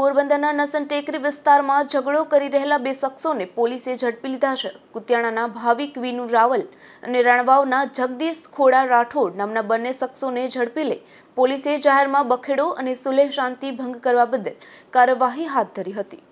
પોરબંદરના નસન ટેકરી વિસ્તારમાં ઝઘડો કરી રહેલા બે શખ્સોને પોલીસે ઝડપી લીધા છે કુતિયાણાના ભાવિક વિનુ રાવલ અને રણવાવના જગદીશ ખોડા રાઠોડ નામના બંને શખ્સોને ઝડપી લઈ પોલીસે જાહેરમાં બખેડો અને સુલેહ શાંતિ ભંગ કરવા બદલ કાર્યવાહી હાથ ધરી હતી